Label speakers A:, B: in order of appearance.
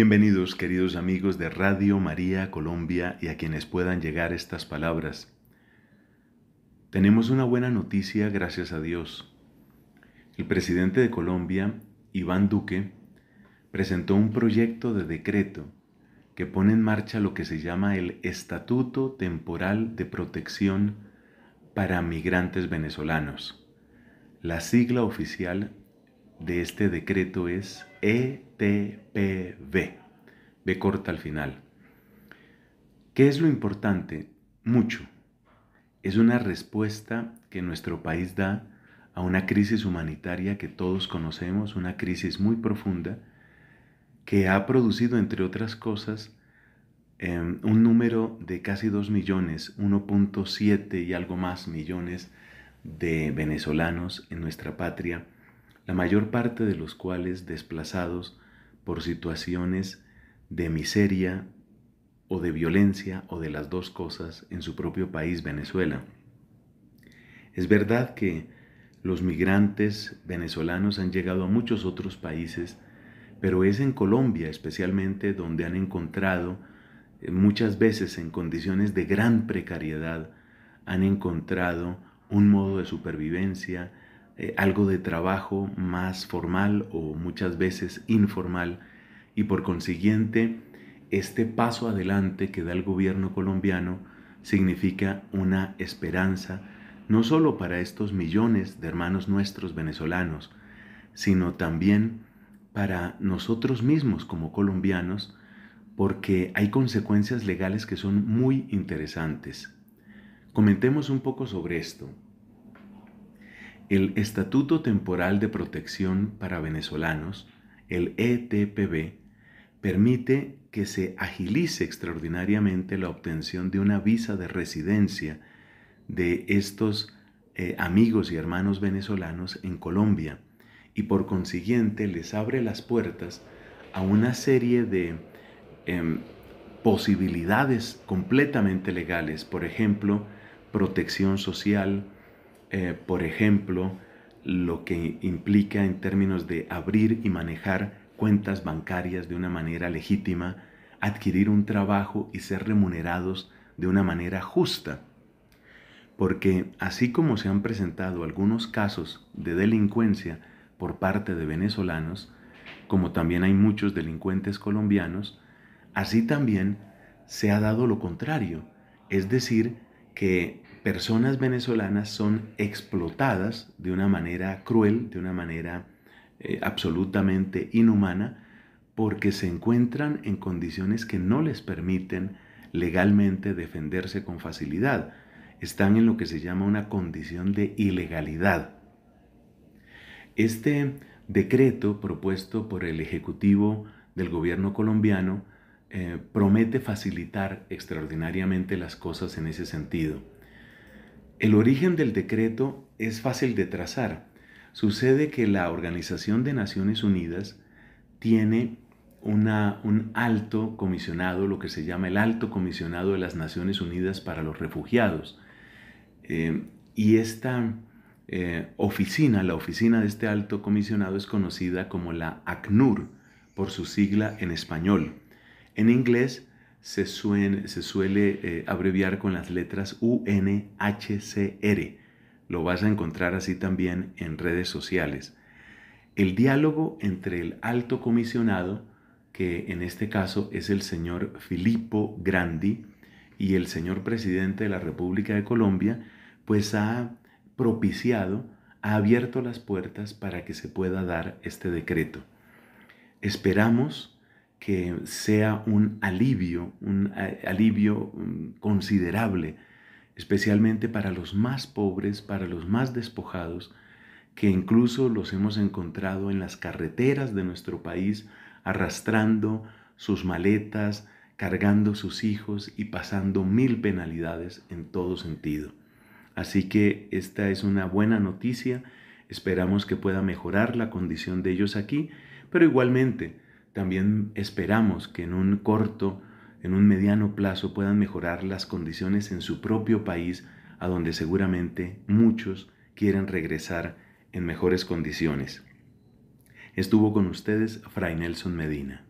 A: Bienvenidos queridos amigos de Radio María Colombia y a quienes puedan llegar estas palabras. Tenemos una buena noticia gracias a Dios. El presidente de Colombia, Iván Duque, presentó un proyecto de decreto que pone en marcha lo que se llama el Estatuto Temporal de Protección para Migrantes Venezolanos. La sigla oficial de este decreto es ETPV. B corta al final. ¿Qué es lo importante? Mucho. Es una respuesta que nuestro país da a una crisis humanitaria que todos conocemos, una crisis muy profunda, que ha producido, entre otras cosas, em, un número de casi 2 millones, 1.7 y algo más millones de venezolanos en nuestra patria la mayor parte de los cuales desplazados por situaciones de miseria o de violencia o de las dos cosas en su propio país, Venezuela. Es verdad que los migrantes venezolanos han llegado a muchos otros países, pero es en Colombia especialmente donde han encontrado eh, muchas veces en condiciones de gran precariedad, han encontrado un modo de supervivencia, eh, algo de trabajo más formal o muchas veces informal y por consiguiente este paso adelante que da el gobierno colombiano significa una esperanza no sólo para estos millones de hermanos nuestros venezolanos, sino también para nosotros mismos como colombianos, porque hay consecuencias legales que son muy interesantes. Comentemos un poco sobre esto el Estatuto Temporal de Protección para Venezolanos, el ETPB, permite que se agilice extraordinariamente la obtención de una visa de residencia de estos eh, amigos y hermanos venezolanos en Colombia y por consiguiente les abre las puertas a una serie de em, posibilidades completamente legales, por ejemplo, protección social, eh, por ejemplo, lo que implica en términos de abrir y manejar cuentas bancarias de una manera legítima, adquirir un trabajo y ser remunerados de una manera justa. Porque así como se han presentado algunos casos de delincuencia por parte de venezolanos, como también hay muchos delincuentes colombianos, así también se ha dado lo contrario, es decir, que personas venezolanas son explotadas de una manera cruel, de una manera eh, absolutamente inhumana, porque se encuentran en condiciones que no les permiten legalmente defenderse con facilidad. Están en lo que se llama una condición de ilegalidad. Este decreto propuesto por el Ejecutivo del gobierno colombiano eh, promete facilitar extraordinariamente las cosas en ese sentido. El origen del decreto es fácil de trazar. Sucede que la Organización de Naciones Unidas tiene un alto comisionado, lo que se llama el alto comisionado de las Naciones Unidas para los Refugiados. Eh, y esta eh, oficina, la oficina de este alto comisionado es conocida como la ACNUR, por su sigla en español. En inglés se, se suele eh, abreviar con las letras UNHCR. Lo vas a encontrar así también en redes sociales. El diálogo entre el alto comisionado, que en este caso es el señor Filippo Grandi, y el señor presidente de la República de Colombia, pues ha propiciado, ha abierto las puertas para que se pueda dar este decreto. Esperamos que sea un alivio, un eh, alivio mm, considerable, especialmente para los más pobres, para los más despojados, que incluso los hemos encontrado en las carreteras de nuestro país arrastrando sus maletas, cargando sus hijos y pasando mil penalidades en todo sentido. Así que esta es una buena noticia, esperamos que pueda mejorar la condición de ellos aquí, pero igualmente, también esperamos que en un corto, en un mediano plazo puedan mejorar las condiciones en su propio país, a donde seguramente muchos quieren regresar en mejores condiciones. Estuvo con ustedes Fray Nelson Medina.